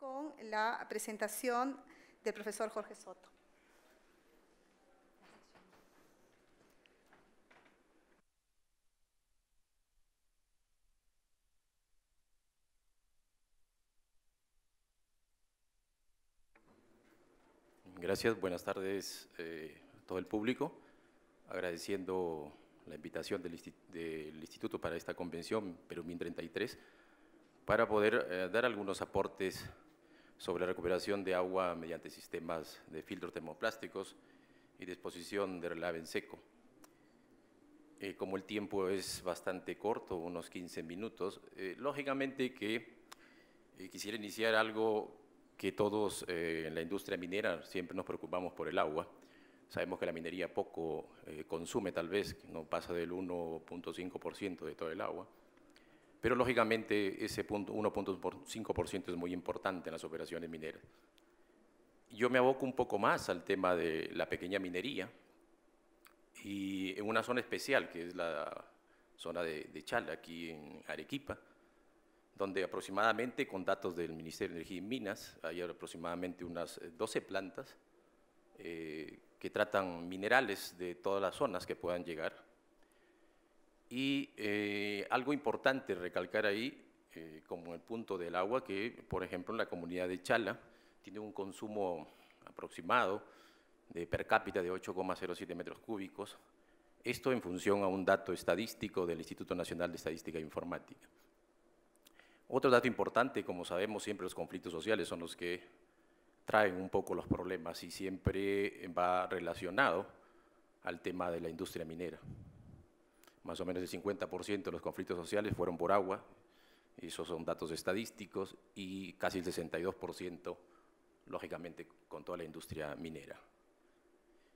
con la presentación del profesor Jorge Soto. Gracias, buenas tardes eh, a todo el público. Agradeciendo la invitación del, Instituto para esta convención, Perú 1033, para poder eh, dar algunos aportes sobre la recuperación de agua mediante sistemas de filtros termoplásticos y disposición de relave en seco. Eh, como el tiempo es bastante corto, unos 15 minutos, eh, lógicamente que eh, quisiera iniciar algo que todos en la industria minera siempre nos preocupamos por el agua. Sabemos que la minería poco consume, tal vez, no pasa del 1.5% de todo el agua. Pero lógicamente ese punto 1.5% es muy importante en las operaciones mineras. Yo me aboco un poco más al tema de la pequeña minería y en una zona especial que es la zona de, de Chala, aquí en Arequipa, donde aproximadamente, con datos del Ministerio de Energía y Minas, hay aproximadamente unas 12 eh, plantas eh, que tratan minerales de todas las zonas que puedan llegar y eh, algo importante recalcar ahí, eh, como el punto del agua, que por ejemplo en la comunidad de Chala tiene un consumo aproximado de per cápita de 8,07 metros cúbicos, esto en función a un dato estadístico del Instituto Nacional de Estadística e Informática. Otro dato importante, como sabemos, siempre los conflictos sociales son los que traen un poco los problemas y siempre va relacionado al tema de la industria minera más o menos el 50% de los conflictos sociales fueron por agua, esos son datos estadísticos, y casi el 62%, lógicamente, con toda la industria minera.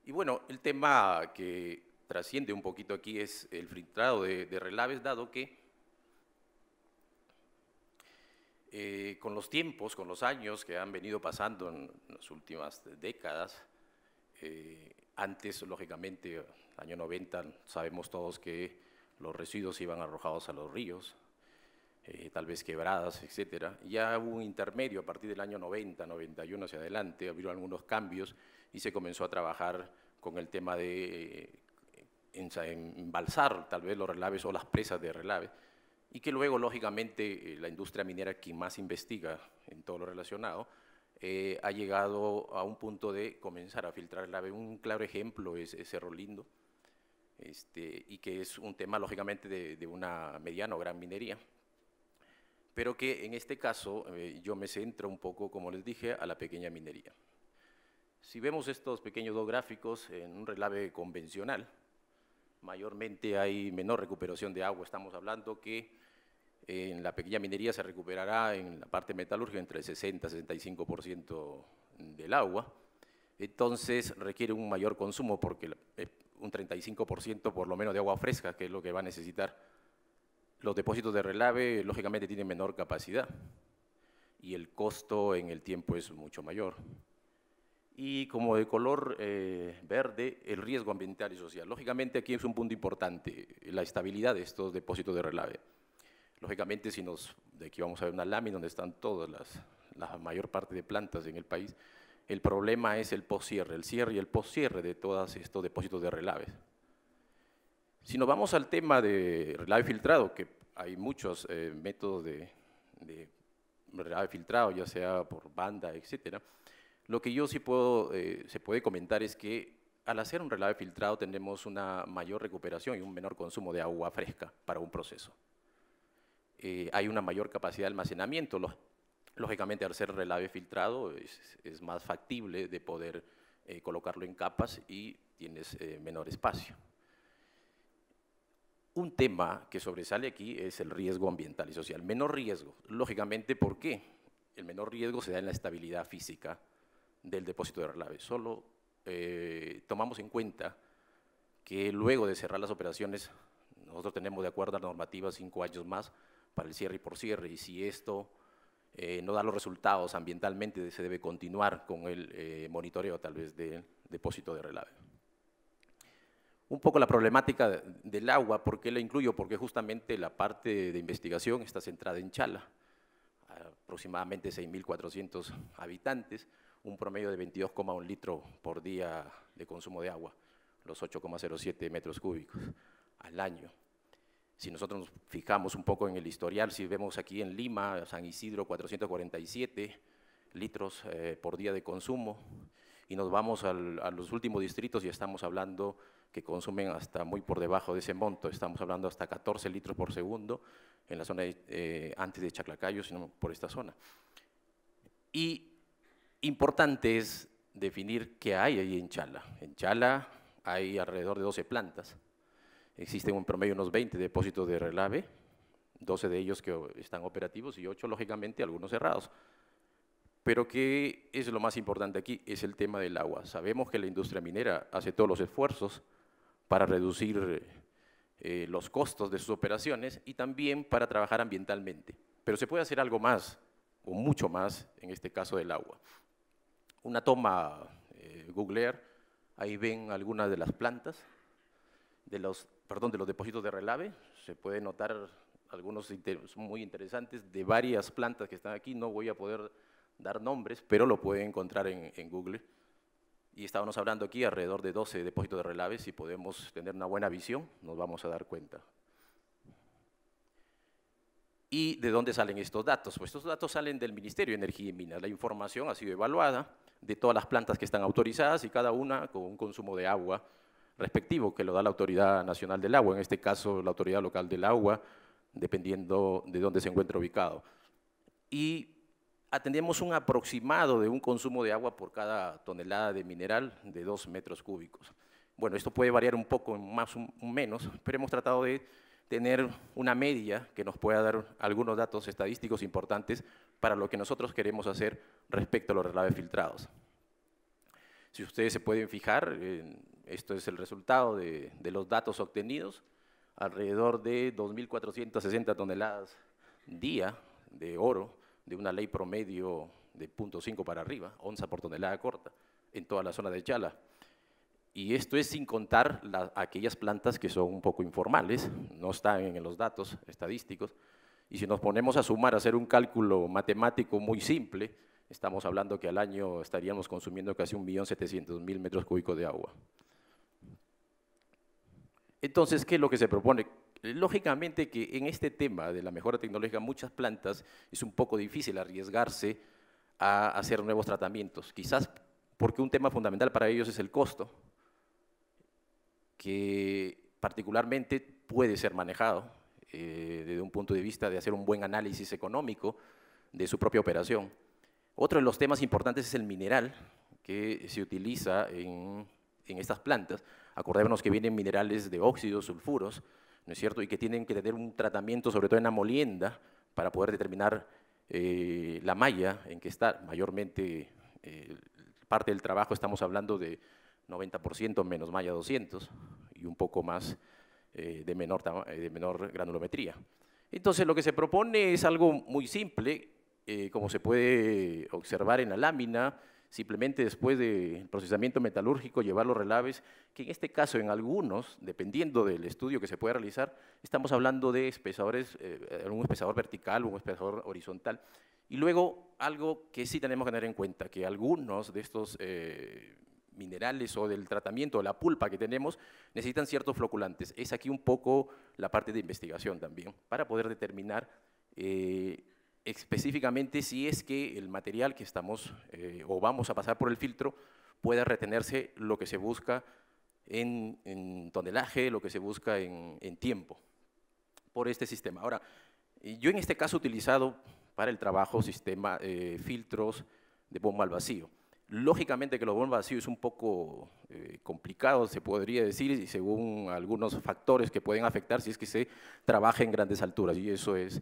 Y bueno, el tema que trasciende un poquito aquí es el filtrado de, relaves, dado que eh, con los tiempos, con los años que han venido pasando en las últimas décadas, eh, antes, lógicamente, año 90, sabemos todos que los residuos iban arrojados a los ríos, eh, tal vez quebradas, etcétera. Ya hubo un intermedio a partir del año 90, 91 hacia adelante, hubo algunos cambios y se comenzó a trabajar con el tema de eh, embalsar tal vez los relaves o las presas de relaves y que luego, lógicamente, eh, la industria minera que quien más investiga en todo lo relacionado, eh, ha llegado a un punto de comenzar a filtrar el la Un claro ejemplo es, Cerro Lindo, este, y que es un tema lógicamente de, una mediana o gran minería. Pero que en este caso eh, yo me centro un poco, como les dije, a la pequeña minería. Si vemos estos pequeños dos gráficos en un relave convencional, mayormente hay menor recuperación de agua, estamos hablando que en la pequeña minería se recuperará en la parte metalúrgica entre el 60 y 65% del agua. Entonces requiere un mayor consumo porque eh, un 35% por lo menos de agua fresca, que es lo que va a necesitar. Los depósitos de relave lógicamente tienen menor capacidad y el costo en el tiempo es mucho mayor. Y como de color eh, verde, el riesgo ambiental y social. Lógicamente aquí es un punto importante, la estabilidad de estos depósitos de relave. Lógicamente, si nos, de aquí vamos a ver una lámina donde están todas las, la mayor parte de plantas en el país, el problema es el poscierre, el cierre y el poscierre de todos estos depósitos de relaves. Si nos vamos al tema de relave filtrado, que hay muchos eh, métodos de, relave filtrado, ya sea por banda, etc. lo que yo sí puedo, eh, se puede comentar es que al hacer un relave filtrado tenemos una mayor recuperación y un menor consumo de agua fresca para un proceso. Eh, hay una mayor capacidad de almacenamiento. Lógicamente, al ser relave filtrado, es, más factible de poder eh, colocarlo en capas y tienes eh, menor espacio. Un tema que sobresale aquí es el riesgo ambiental y social. Menor riesgo, lógicamente, ¿por qué? El menor riesgo se da en la estabilidad física del depósito de relave. Solo tomamos en cuenta que luego de cerrar las operaciones, nosotros tenemos de acuerdo a la normativa cinco años más, para el cierre y por cierre, y si esto eh, no da los resultados ambientalmente, se debe continuar con el eh, monitoreo tal vez del depósito de relave. Un poco la problemática del agua, ¿por qué la incluyo? Porque justamente la parte de investigación está centrada en Chala, aproximadamente 6.400 habitantes, un promedio de 22,1 litro por día de consumo de agua, los 8,07 metros cúbicos al año. Si nosotros nos fijamos un poco en el historial, si vemos aquí en Lima, San Isidro, 447 litros eh, por día de consumo, y nos vamos a los últimos distritos y estamos hablando que consumen hasta muy por debajo de ese monto, estamos hablando hasta 14 litros por segundo en la zona eh, antes de Chaclacayo, sino por esta zona. Y importante es definir qué hay ahí en Chala. En Chala hay alrededor de 12 plantas Existen en promedio unos 20 depósitos de relave, 12 de ellos que están operativos y 8, lógicamente, algunos cerrados. Pero ¿qué es lo más importante aquí? Es el tema del agua. Sabemos que la industria minera hace todos los esfuerzos para reducir eh, los costos de sus operaciones y también para trabajar ambientalmente. Pero se puede hacer algo más, o mucho más, en este caso del agua. Una toma eh, Google Earth, ahí ven algunas de las plantas, de los perdón, de los depósitos de relave. Se pueden notar algunos muy interesantes de varias plantas que están aquí. No voy a poder dar nombres, pero lo pueden encontrar en, en Google. Y estábamos hablando aquí alrededor de 12 depósitos de relave. Si podemos tener una buena visión, nos vamos a dar cuenta. ¿Y de dónde salen estos datos? Pues estos datos salen del Ministerio de Energía y Minas. La información ha sido evaluada de todas las plantas que están autorizadas y cada una con un consumo de agua respectivo que lo da la Autoridad Nacional del Agua, en este caso la Autoridad Local del Agua, dependiendo de dónde se encuentre ubicado. Y atendemos un aproximado de un consumo de agua por cada tonelada de mineral de 2 metros cúbicos. Bueno, esto puede variar un poco, más o menos, pero hemos tratado de tener una media que nos pueda dar algunos datos estadísticos importantes para lo que nosotros queremos hacer respecto a los relaves filtrados. Si ustedes se pueden fijar, esto es el resultado de, los datos obtenidos, alrededor de 2.460 toneladas día de oro, de una ley promedio de 0.5 para arriba, onza por tonelada corta, en toda la zona de Chala. Y esto es sin contar aquellas plantas que son un poco informales, no están en los datos estadísticos. Y si nos ponemos a sumar, a hacer un cálculo matemático muy simple, estamos hablando que al año estaríamos consumiendo casi 1.700.000 metros cúbicos de agua. Entonces, ¿qué es lo que se propone? Eh, lógicamente que en este tema de la mejora tecnológica, muchas plantas es un poco difícil arriesgarse a hacer nuevos tratamientos, quizás porque un tema fundamental para ellos es el costo, que particularmente puede ser manejado eh, desde un punto de vista de hacer un buen análisis económico de su propia operación. Otro de los temas importantes es el mineral que se utiliza en en estas plantas, acordémonos que vienen minerales de óxidos, sulfuros, ¿no es cierto? Y que tienen que tener un tratamiento, sobre todo en la molienda, para poder determinar eh, la malla en que está mayormente eh, parte del trabajo, estamos hablando de 90% menos malla 200 y un poco más eh, de, menor, de menor granulometría. Entonces, lo que se propone es algo muy simple, como se puede observar en la lámina, simplemente después del procesamiento metalúrgico llevar los relaves, que en este caso en algunos, dependiendo del estudio que se pueda realizar, estamos hablando de espesadores, un eh, espesador vertical o un espesador horizontal. Y luego algo que sí tenemos que tener en cuenta, que algunos de estos eh, minerales o del tratamiento, de la pulpa que tenemos, necesitan ciertos floculantes. Es aquí un poco la parte de investigación también, para poder determinar eh, específicamente si es que el material que estamos eh, o vamos a pasar por el filtro pueda retenerse lo que se busca en, tonelaje, lo que se busca en, tiempo por este sistema. Ahora, yo en este caso he utilizado para el trabajo sistema eh, filtros de bomba al vacío. Lógicamente que los bombas vacío es un poco eh, complicado, se podría decir, y según algunos factores que pueden afectar si es que se trabaja en grandes alturas, y eso es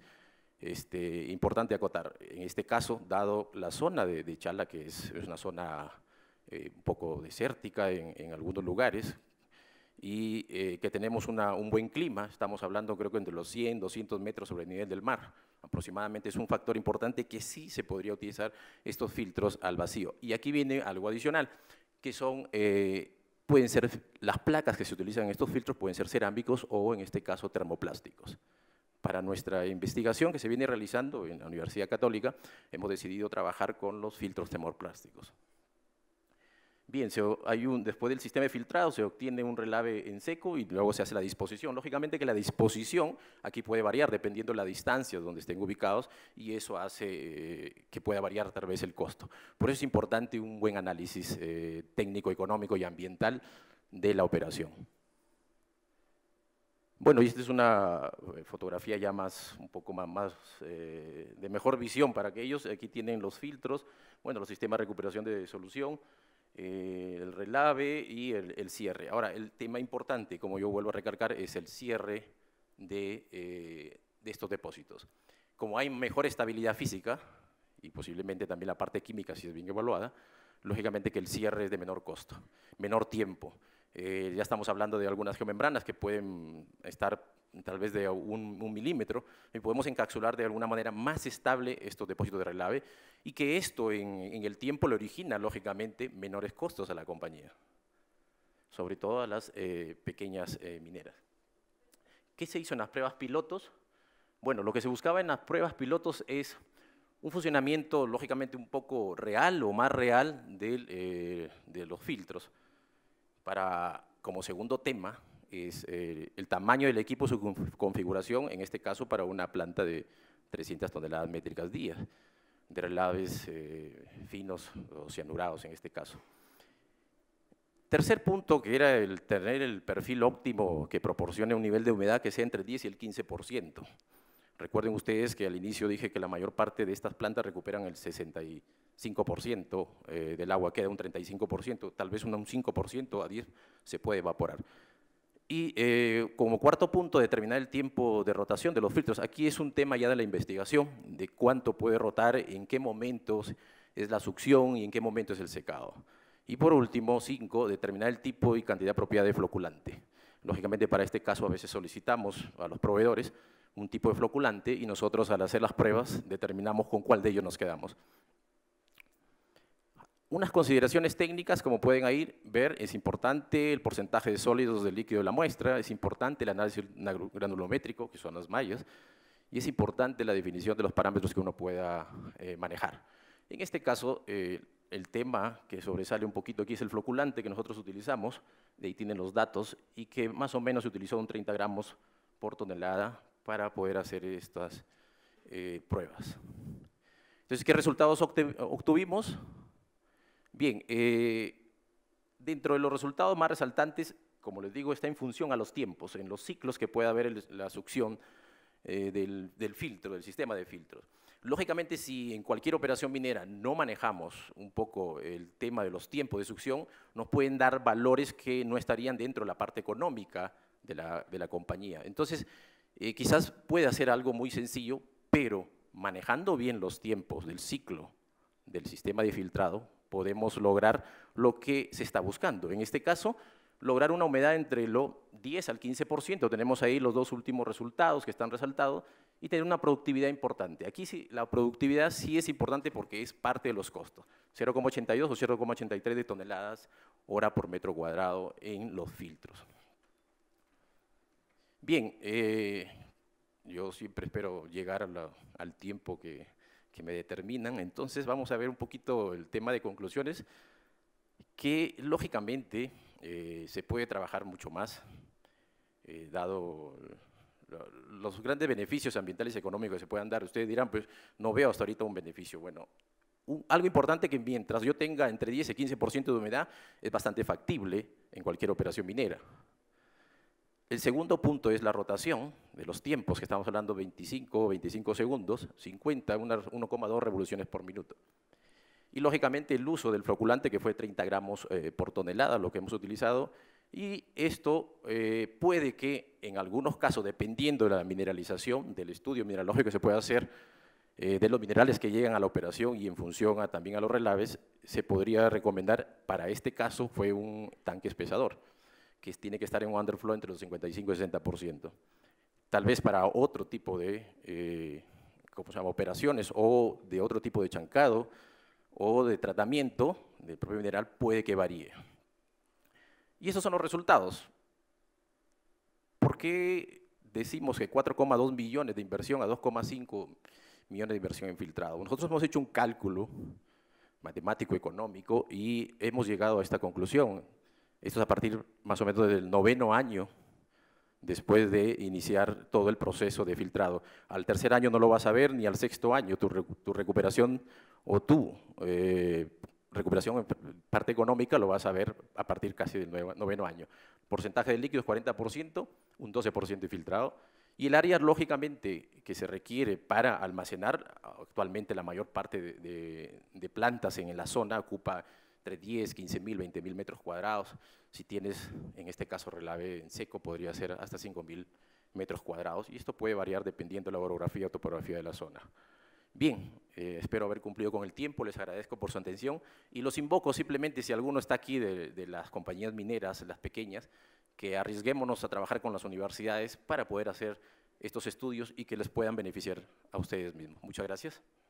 este, importante acotar. En este caso, dado la zona de, Chala, que es, una zona eh, un poco desértica en, algunos lugares, y eh, que tenemos un buen clima, estamos hablando creo que entre los 100, 200 metros sobre el nivel del mar, aproximadamente es un factor importante que sí se podría utilizar estos filtros al vacío. Y aquí viene algo adicional, que son, eh, pueden ser, las placas que se utilizan en estos filtros pueden ser cerámicos o en este caso termoplásticos. Para nuestra investigación que se viene realizando en la Universidad Católica, hemos decidido trabajar con los filtros plásticos. Bien, después del sistema filtrado se obtiene un relave en seco y luego se hace la disposición. Lógicamente que la disposición aquí puede variar dependiendo de la distancia donde estén ubicados y eso hace eh, que pueda variar tal vez el costo. Por eso es importante un buen análisis eh, técnico, económico y ambiental de la operación. Bueno, y esta es una eh, fotografía ya más, un poco más, eh, de mejor visión para aquellos. Aquí tienen los filtros, bueno, los sistemas de recuperación de solución, eh, el relave y el, cierre. Ahora, el tema importante, como yo vuelvo a recalcar, es el cierre de estos depósitos. Como hay mejor estabilidad física, y posiblemente también la parte química, si es bien evaluada, lógicamente que el cierre es de menor costo, menor tiempo. Eh, ya estamos hablando de algunas geomembranas que pueden estar tal vez de un, milímetro, y podemos encapsular de alguna manera más estable estos depósitos de relave, y que esto en, el tiempo le origina, lógicamente, menores costos a la compañía, sobre todo a las eh, pequeñas eh, mineras. ¿Qué se hizo en las pruebas pilotos? Bueno, lo que se buscaba en las pruebas pilotos es un funcionamiento, lógicamente, un poco real o más real de los filtros para, como segundo tema es eh, el tamaño del equipo, su configuración, en este caso para una planta de 300 toneladas métricas día, de relaves eh, finos o cianurados en este caso. Tercer punto, que era el tener el perfil óptimo que proporcione un nivel de humedad que sea entre el 10 y el 15%. Recuerden ustedes que al inicio dije que la mayor parte de estas plantas recuperan el 65% eh, del agua, queda un 35%, tal vez un 5% a 10 se puede evaporar. Y eh, como cuarto punto, determinar el tiempo de rotación de los filtros. Aquí es un tema ya de la investigación, de cuánto puede rotar, en qué momentos es la succión y en qué momento es el secado. Y por último, cinco, determinar el tipo y cantidad propia de floculante. Lógicamente para este caso a veces solicitamos a los proveedores un tipo de floculante y nosotros al hacer las pruebas determinamos con cuál de ellos nos quedamos. Unas consideraciones técnicas, como pueden ahí ver, es importante el porcentaje de sólidos del líquido de la muestra, es importante el análisis granulométrico, que son las mallas, y es importante la definición de los parámetros que uno pueda eh, manejar. En este caso, eh, el tema que sobresale un poquito aquí es el floculante que nosotros utilizamos, de ahí tienen los datos, y que más o menos se utilizó un 30 gramos por tonelada para poder hacer estas eh, pruebas. Entonces, ¿qué resultados obtuvimos? Bien, eh, dentro de los resultados más resaltantes, como les digo, está en función a los tiempos, en los ciclos que puede haber la succión eh, del, filtro, del sistema de filtros. Lógicamente, si en cualquier operación minera no manejamos un poco el tema de los tiempos de succión, nos pueden dar valores que no estarían dentro de la parte económica de la, de la compañía. Entonces, eh, quizás puede hacer algo muy sencillo, pero manejando bien los tiempos del ciclo del sistema de filtrado, podemos lograr lo que se está buscando. En este caso, lograr una humedad entre lo 10 al 15%. Tenemos ahí los dos últimos resultados que están resaltados y tener una productividad importante. Aquí sí, la productividad sí es importante porque es parte de los costos. 0,82 o 0,83 de toneladas hora por metro cuadrado en los filtros. Bien, eh, yo siempre espero llegar al tiempo que, me determinan, entonces vamos a ver un poquito el tema de conclusiones, que lógicamente eh, se puede trabajar mucho más, eh, dado los grandes beneficios ambientales y económicos que se puedan dar. Ustedes dirán, pues no veo hasta ahorita un beneficio. Bueno, algo importante que mientras yo tenga entre 10 y 15% de humedad, es bastante factible en cualquier operación minera. El segundo punto es la rotación de los tiempos, que estamos hablando 25 25 segundos, 50, 1,2 revoluciones por minuto. Y lógicamente el uso del floculante, que fue 30 gramos eh, por tonelada, lo que hemos utilizado, y esto eh, puede que en algunos casos, dependiendo de la mineralización, del estudio mineralógico que se pueda hacer, eh, de los minerales que llegan a la operación y en función también a los relaves, se podría recomendar, para este caso fue un tanque espesador que tiene que estar en un underflow entre los 55 y 60%. Tal vez para otro tipo de eh, se llama? operaciones o de otro tipo de chancado o de tratamiento del propio mineral puede que varíe. Y esos son los resultados. ¿Por qué decimos que 4,2 millones de inversión a 2,5 millones de inversión infiltrado? Nosotros hemos hecho un cálculo matemático, económico, y hemos llegado a esta conclusión. Esto es a partir más o menos del noveno año después de iniciar todo el proceso de filtrado. Al tercer año no lo vas a ver, ni al sexto año. Tu, recuperación o tu eh, recuperación en parte económica lo vas a ver a partir casi del noveno año. Porcentaje de líquidos 40%, un 12% de filtrado. Y el área, lógicamente, que se requiere para almacenar, actualmente la mayor parte de, de plantas en la zona ocupa entre 10, 15 mil, 20 mil metros cuadrados. Si tienes, en este caso, relave en seco, podría ser hasta 5 mil metros cuadrados. Y esto puede variar dependiendo de la orografía o topografía de la zona. Bien, eh, espero haber cumplido con el tiempo, les agradezco por su atención y los invoco simplemente, si alguno está aquí de, de las compañías mineras, las pequeñas, que arriesguémonos a trabajar con las universidades para poder hacer estos estudios y que les puedan beneficiar a ustedes mismos. Muchas gracias.